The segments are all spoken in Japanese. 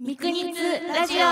みくにつラジオ。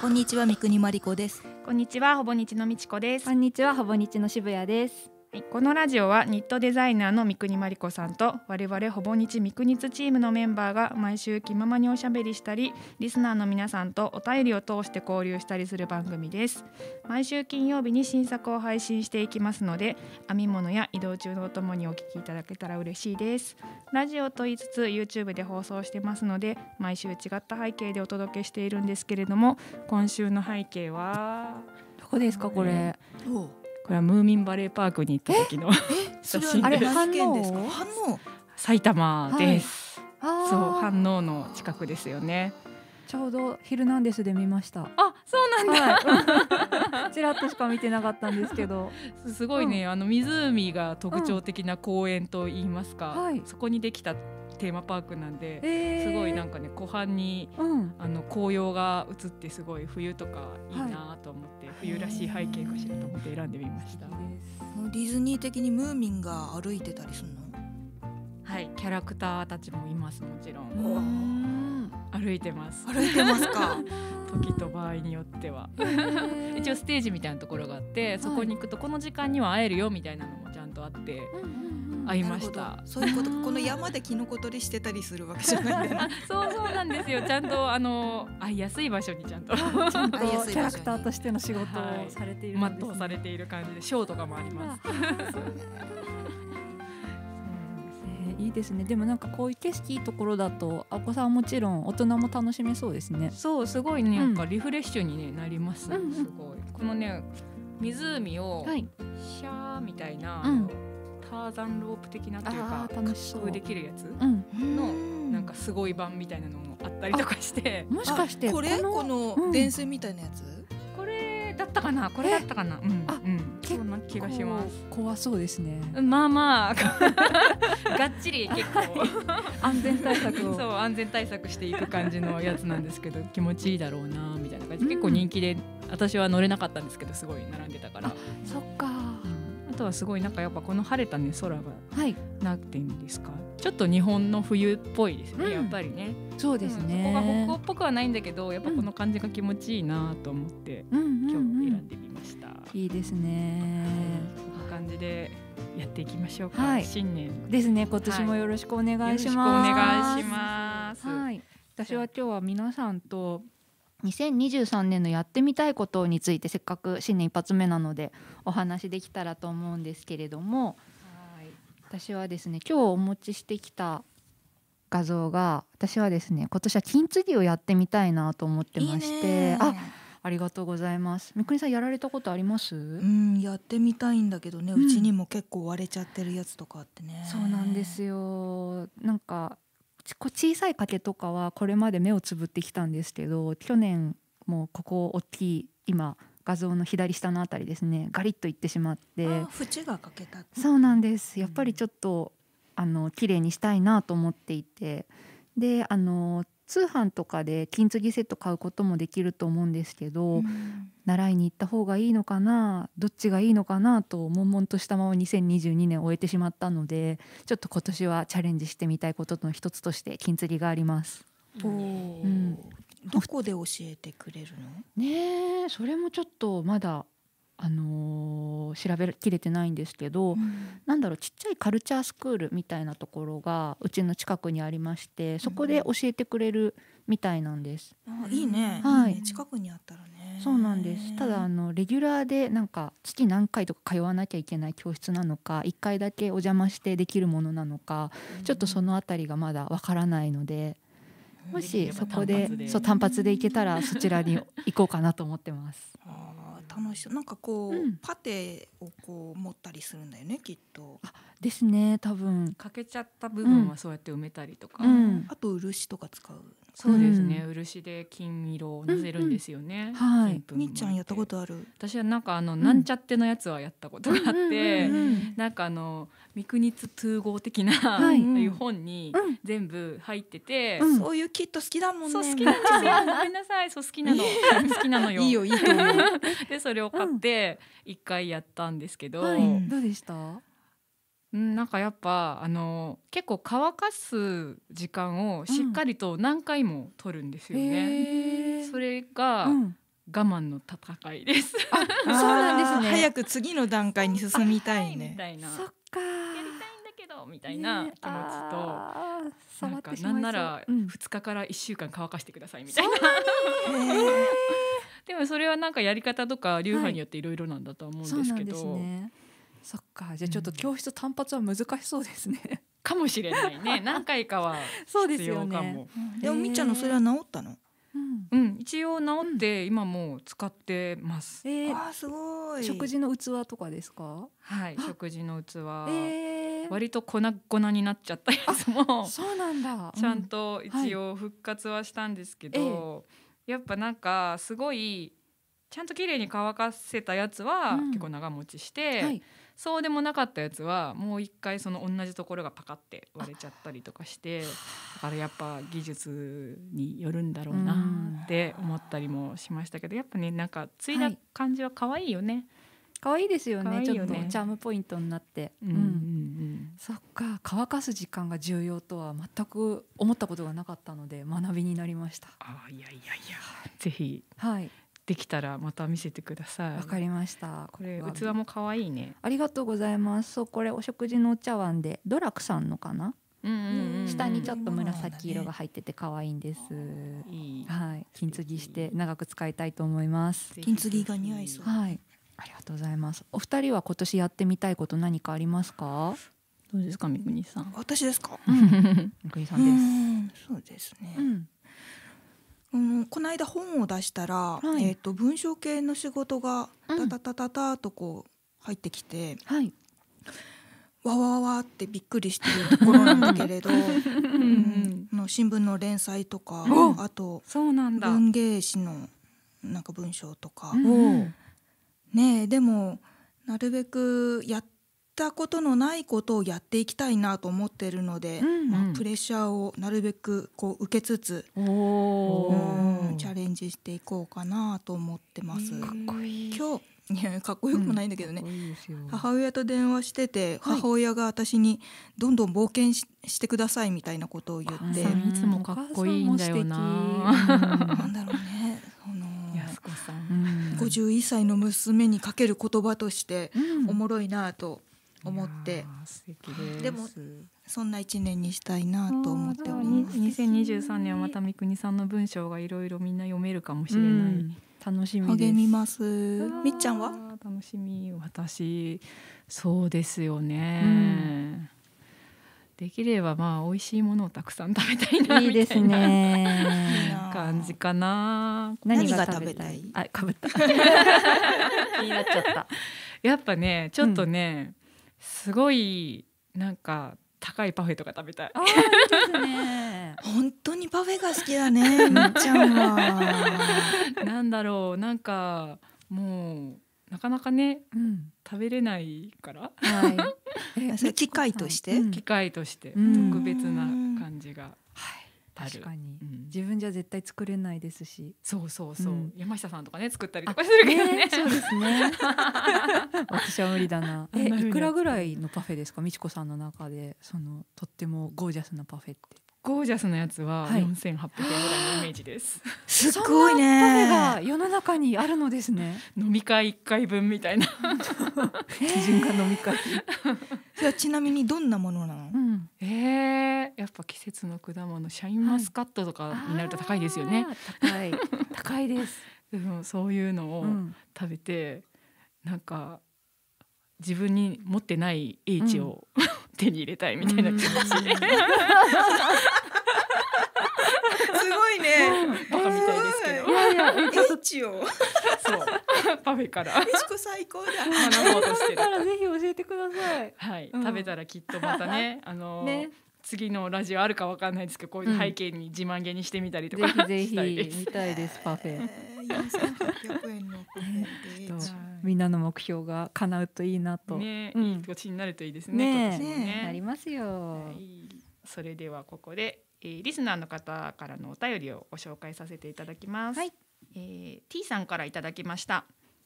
こんにちは、みくにまりこです。こんにちは、ほぼ日のみちこです。こんにちは、ほぼ日の渋谷です。このラジオはニットデザイナーの三国真理子さんと我々ほぼ日三国津チームのメンバーが毎週気ままにおしゃべりしたりリスナーの皆さんとお便りを通して交流したりする番組です毎週金曜日に新作を配信していきますので編み物や移動中のお供にお聞きいただけたら嬉しいですラジオと言いつつ YouTube で放送してますので毎週違った背景でお届けしているんですけれども今週の背景はどこですかこれ、うんこれはムーミンバレーパークに行った時の 写真です。あです埼玉です。はい、そう反応の近くですよね。ちょうど「ヒルナンデス」で見ました。あ、そうなんだ。はい、ちらっとしか見てなかったんですけど。すごいね、うん、あの湖が特徴的な公園と言いますか、うんはい、そこにできた。テーマパークなんで、えー、すごいなんかね湖畔に、うん、あの紅葉が映ってすごい冬とかいいなと思って、冬らしい背景かしらと思って選んでみましたディズニー的にムーミンが歩いてたりするのはいキャラクターたちもいますもちろん歩いてます歩いてますか 時と場合によっては一応ステージみたいなところがあってそこに行くとこの時間には会えるよみたいなのもちゃんとあって、うんうんありました。そういうこと、この山でキノコ取りしてたりするわけじゃない そうそうなんですよ。ちゃんとあのあ安い場所にちゃんとちゃんとキャラクターとしての仕事をされている、ね、全うされている感じでショーとかもあります。いいですねでもなんかこういう景色いいところだとお子さんもちろん大人も楽しめそうですねそうすごいね、うん、なんかリフレッシュに、ね、なります、すごいこのね湖をシャーみたいな、ターザンロープ的なというか楽しくできるやつの、なんかすごい版みたいなのもあったりとかしてもしかしてこれこの電線みたいなやつ、これだったかなこれだったかな、うん、うん、そんな気がします怖そうですねまあまあ がっちり結構 安全対策を そう安全対策していく感じのやつなんですけど気持ちいいだろうなみたいな感じ、うん、結構人気で私は乗れなかったんですけどすごい並んでたからそっかあとはすごいなんかやっぱこの晴れたね空が、はい、なってんですかちょっと日本の冬っぽいですね、うん、やっぱりねそうですね、うん、ここが北欧っぽくはないんだけどやっぱこの感じが気持ちいいなと思って、うん、今日選んでみました、いいですねこんな感じでやっていきましょうか、はい、新年ですね今年もよろしくお願いします、はい、よろしくお願いします、はい、私は今日は皆さんと2023年のやってみたいことについてせっかく新年一発目なのでお話できたらと思うんですけれども私はですね今日お持ちしてきた画像が私はですね今年は金継ぎをやってみたいなと思ってましてあありがとうございますみくりさんやられたことありますうんやってみたいんだけどね、うん、ちにも結構割れちゃってるやつとかあってねそうなんですよなんか小さいけとかはこれまで目をつぶってきたんですけど去年もうここ大きい今画像の左下のあたりですねガリッといってしまって縁が欠けたそうなんですやっぱりちょっと、うん、あの綺麗にしたいなと思っていてであの通販とかで金継ぎセット買うこともできると思うんですけど、うん、習いに行った方がいいのかなどっちがいいのかなと悶々としたまま2022年終えてしまったのでちょっと今年はチャレンジしてみたいことの一つとして金継ぎがあります。うん、どこで教えてくれるのねそれもちょっとまだあのー、調べきれてないんですけど、うん、なんだろうちっちゃいカルチャースクールみたいなところがうちの近くにありましてそこで教えてくれるみたいなんです。うん、いいね,、はい、いね近くにあったらねそうなんですただあのレギュラーでなんか月何回とか通わなきゃいけない教室なのか1回だけお邪魔してできるものなのか、うん、ちょっとその辺りがまだわからないので。もしそこでそう単発で行けたらそちらに行こうかなと思ってます。楽しそうなんかこう、うん、パテをこう持ったりするんだよねきっとですね多分欠けちゃった部分はそうやって埋めたりとか、うん、あと漆とか使うそうですね、うん、漆で金色をのせるんですよね、うんうん、はい。みっちゃんやったことある私はなんかあの、うん、なんちゃってのやつはやったことがあって、うんうんうんうん、なんかあの三国津通合的な、はい、いう本に全部入ってて、うん、そういうキット好きだもんねそう好きなんですよごめんなさいそう好きなの好きなのよ いいよいいと思う でそれを買って一回やったんですけど、はい、どうでしたなんかやっぱあの結構乾かす時間をしっかりと何回も取るんですよね。うん、それが、我慢の戦いです。そうなんですね。早く次の段階に進みたいね。はい、みたいな。やりたいんだけどみたいな気持ちと、ね、なんかなんなら二日から一週間乾かしてくださいみたいな。でもそれはなんかやり方とか流派によっていろいろなんだと思うんですけど、はいそね、そっかじゃあちょっと教室単発は難しそうですね、かもしれないね 何回かは必要かも、ねうん、でもみっちゃんのそれは治ったのうん、一応治って今も使ってます。えー、あすごい。食事の器とかですか？はい、食事の器。えー、割と粉粉になっちゃったやつもそうなんだ。ちゃんと一応復活はしたんですけど、やっぱなんかすごいちゃんと綺麗に乾かせたやつは結構長持ちして、はい、そうでもなかったやつはもう一回その同じところがパカって割れちゃったりとかしてだからやっぱ技術によるんだろうなって思ったりもしましたけどやっぱねなんかついだ感じは可愛いよね。はい可愛いですよね、ね、ちょっとチャームポイントになって、うんうんうん、そっか乾かす時間が重要とは全く思ったことがなかったので学びになりましたあいやいやいや、ぜひ、はい、できたらまた見せてくださいわかりましたこれ器も可愛いねありがとうございますそうこれお食事のお茶碗でドラクさんのかなうんうん下にちょっと紫色が入ってて可愛いんです。いいはい、金継ぎして長く使いたいと思います。金継ぎが似合いそう。はい、ありがとうございます。お二人は今年やってみたいこと何かありますか？どうですか、三国さん。私ですか。三国さんです。そうですね。うん、この間本を出したら、えっ、と文章系の仕事がたたたたタとこう入ってきて、わわわってびっくりしてるところなんだけれど、うん、の新聞の連載とかあとそうなんだ文芸誌のなんか文章とか、ねでもなるべくやったことのないことをやっていきたいなと思ってるので、うんうん、まあ、プレッシャーをなるべくこう受けつつ、うん、チャレンジしていこうかなと思ってます。かっこいい今日いやかっこよくもないんだけどね、うん、母親と電話してて、母親が私にどんどん冒険ししてくださいみたいなことを言っていつもかっこいいんだよななんだろうねその安子さん、51歳の娘にかける言葉としておもろいなと思ってでもそんな一年にしたいなと思っております二千二十三年はまた三国さんの文章がいろいろみんな読めるかもしれない、うん、楽しみ励みますみっちゃんは楽しみ私そうですよね、うん、できればまあ美味しいものをたくさん食べたいなみたいな、ね、感じかな何が食べたいあかぶった 気になっちゃったやっぱねちょっとね、うんすごいなんか高いパフェとか食べたい。あでね、本当にパフェが好きだね、みっちゃんは。なんだろう、なんかもうなかなかね、うん、食べれないから。はい。機械として、機械として特別な感じが。はいある、うん、自分じゃ絶対作れないですしそうそうそう、うん、山下さんとかね作ったりとかするけどね、そうですね 私は無理だなえいくらぐらいのパフェですか美智子さんの中でそのとってもゴージャスなパフェってゴージャスなやつは四千八百円ぐらいのイメージです。はい、すごいね。が世の中にあるのですね。飲み会一回分みたいな基準が飲み会。じゃはちなみにどんなものなの？うん、ええー、やっぱ季節の果物、シャインマスカットとかになると高いですよね。はい、高い、高いです。でもそういうのを食べて、うん、なんか自分に持ってない英知を、うん、手に入れたいみたいな気持ち。すごいね。バカみたいですけど。いやいや、エッそう。パフェから。エチコ最高だ。学ぼうらぜひ教えてください。はい、食べたらきっとまたね、あの。次のラジオあるかわかんないですけど、こういう背景に自慢げにしてみたりとか、ぜひぜひ見たいですパフェ。100円のコメントみんなの目標が叶うといいなと。ね、うん、いい年になるといいですね。ねなりますよ、それではここで、えー、リスナーの方からのお便りをご紹介させていただきます。はい、えー、T さんからいただきました。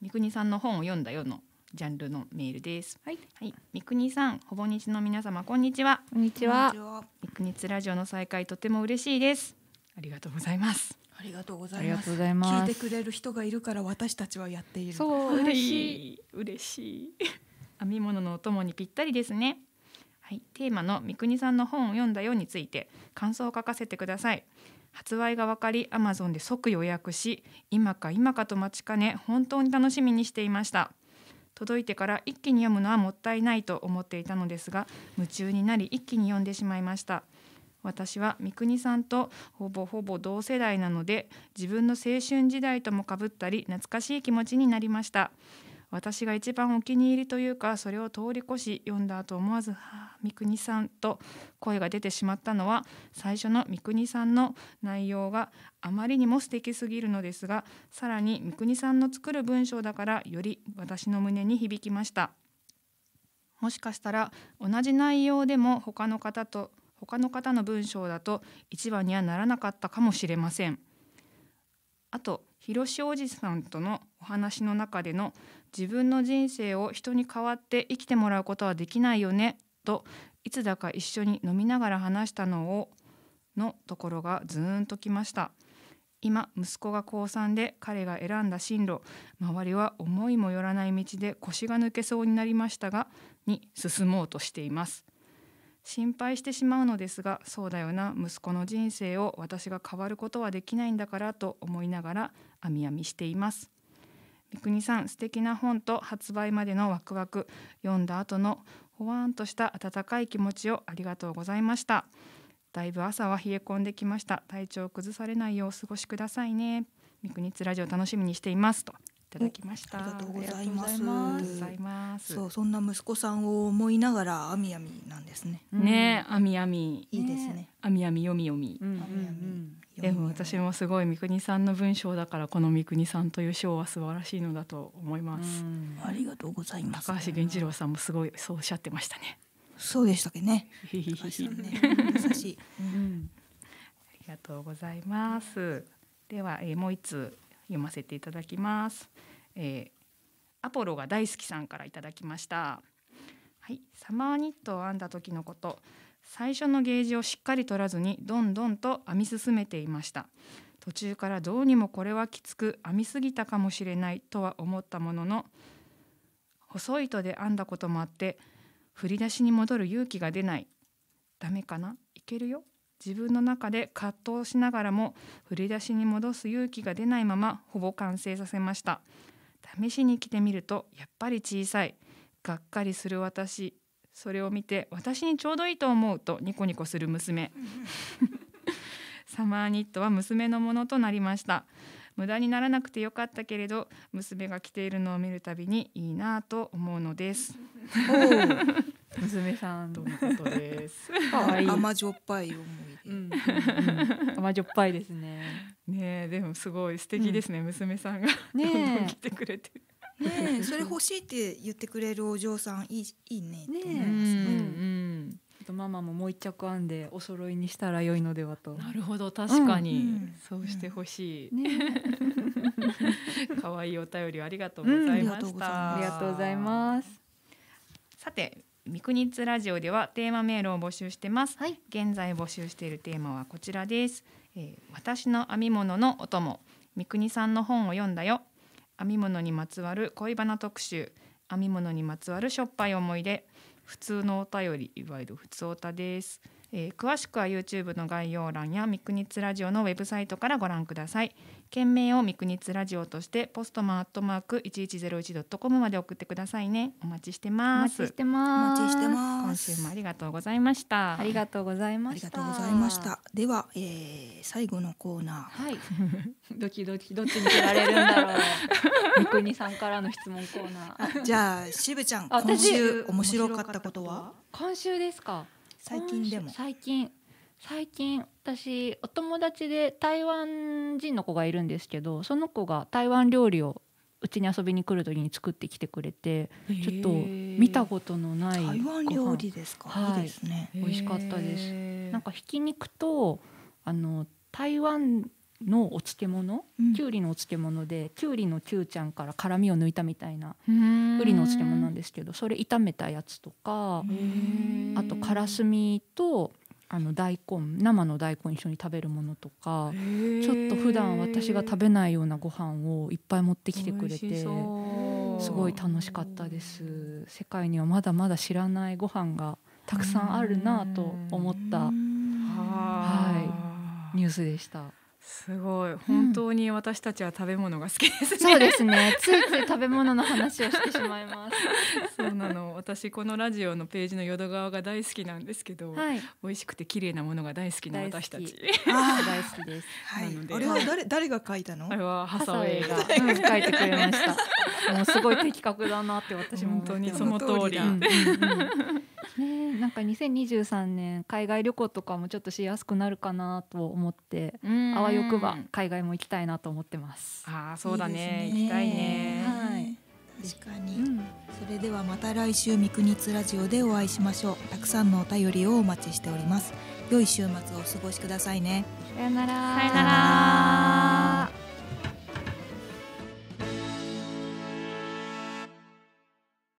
三国さんの本を読んだよのジャンルのメールです。はい、はい、三国さん、ほぼ日の皆様、こんにちは。こんにちは。三国ラジオの再開、とても嬉しいです。ありがとうございます。ありがとうございます。聞いてくれる人がいるから私たちはやっている。そう、嬉しい。嬉しい。編み物のお供にぴったりですね。はい、テーマの三国さんの本を読んだよについて感想を書かせてください。発売が分かり Amazon で即予約し今か今かと待ちかね本当に楽しみにしていました届いてから一気に読むのはもったいないと思っていたのですが夢中になり一気に読んでしまいました私は三國さんとほぼほぼ同世代なので自分の青春時代ともかぶったり懐かしい気持ちになりました私が一番お気に入りというかそれを通り越し読んだ後思わず「はあ、三國さん」と声が出てしまったのは最初の三國さんの内容があまりにも素敵すぎるのですがさらに三國さんの作る文章だからより私の胸に響きました。もしかしたら同じ内容でも他の方と他の方の文章だと一番にはならなかったかもしれませんあと広志おじさんとのお話の中での自分の人生を人に代わって生きてもらうことはできないよねといつだか一緒に飲みながら話したのをのところがずーんときました今息子が高3で彼が選んだ進路周りは思いもよらない道で腰が抜けそうになりましたがに進もうとしています心配してしまうのですがそうだよな息子の人生を私が変わることはできないんだからと思いながらあみあみしています三国さん素敵な本と発売までのワクワク読んだ後のほわんとした温かい気持ちをありがとうございましただいぶ朝は冷え込んできました体調崩されないようお過ごしくださいね三国津ラジオ楽しみにしていますとただきましたありがとうございますそうそんな息子さんを思いながらあみあみなんですねねあみあみいいですねあみあみよみよみでも私もすごい三國さんの文章だからこの三國さんという賞は素晴らしいのだと思いますありがとうございます高橋源次郎さんもすごいそうおっしゃってましたねそうでしたっけね優しいうん、ありがとうございます では、えー、もう一通読ませていただきます、えー、アポロが大好きさんからいただきましたはいサマーニットを編んだ時のこと最初のゲージをしっかり取らずにどんどんと編み進めていました途中からどうにもこれはきつく編みすぎたかもしれないとは思ったものの細い糸で編んだこともあって振り出しに戻る勇気が出ないダメかないけるよ自分の中で葛藤しながらも振り出しに戻す勇気が出ないままほぼ完成させました試しに着てみるとやっぱり小さいがっかりする私それを見て私にちょうどいいと思うとニコニコする娘 サマーニットは娘のものとなりました無駄にならなくてよかったけれど娘が着ているのを見るたびにいいなぁと思うのです娘さんとのことです。甘じょっぱい思い出。甘じょっぱいですね。ねでもすごい素敵ですね、うん、娘さんがね 来てくれて。ねそれ欲しいって言ってくれるお嬢さんいいいいねと思いますね。ねうんとママももう一着編んでお揃いにしたら良いのではとなるほど確かに、そうしてほしい、うんね、可愛、いお便りありがとうございました、うん、ありがとうございますさて三国津ラジオではテーマメールを募集してます、はい、現在募集しているテーマはこちらです、えー、私の編み物のお供三国さんの本を読んだよ編み物にまつわる恋バナ特集編み物にまつわるしょっぱい思い出普通のお便りいわゆる普通おたですえー、詳しくは YouTube の概要欄やミクニッツラジオのウェブサイトからご覧ください件名をミクニッツラジオとしてポストマンアットマーク 1101.com まで送ってくださいねお待ちしてますお待ちしてます今週もありがとうございましたありがとうございましたありがとうございましたでは、えー、最後のコーナーはいドキドキどっちに取られるんだろうミクニさんからの質問コーナーじゃあしぶちゃん今週面白かったことは今週ですか最近でも最近最近私お友達で台湾人の子がいるんですけどその子が台湾料理をうちに遊びに来る時に作ってきてくれてちょっと見たことのない台湾料理ですか、はい、いいですね美味しかったですなんかひき肉とあの台湾のお漬物、うん、きゅうりのお漬物できゅうりのきゅうちゃんから辛みを抜いたみたいなうりのお漬物なんですけどそれ炒めたやつとかあとからすみとあの大根生の大根一緒に食べるものとかちょっと普段私が食べないようなご飯をいっぱい持ってきてくれてすごい楽しかったです世界にはまだまだ知らないご飯がたくさんあるなと思ったはいニュースでした。すごい本当に私たちは食べ物が好きです、ねうん、そうですねついつい食べ物の話をしてしまいます そうなの私このラジオのページの淀川が大好きなんですけど、はい、美味しくて綺麗なものが大好きな私たち大好きです、は い、あれは誰、誰が書いたのあれはハサウェイが、書いてくれました もうすごい的確だなって私も本当にその通りだ、うなんか2023年海外旅行とかもちょっとしやすくなるかなと思って、あわよ欲は海外も行きたいなと思ってます。ああそうだね、ね、行きたいね。はい。確かに、うん、それではまた来週三国津ラジオでお会いしましょうたくさんのお便りをお待ちしております良い週末をお過ごしくださいねさよならさよなら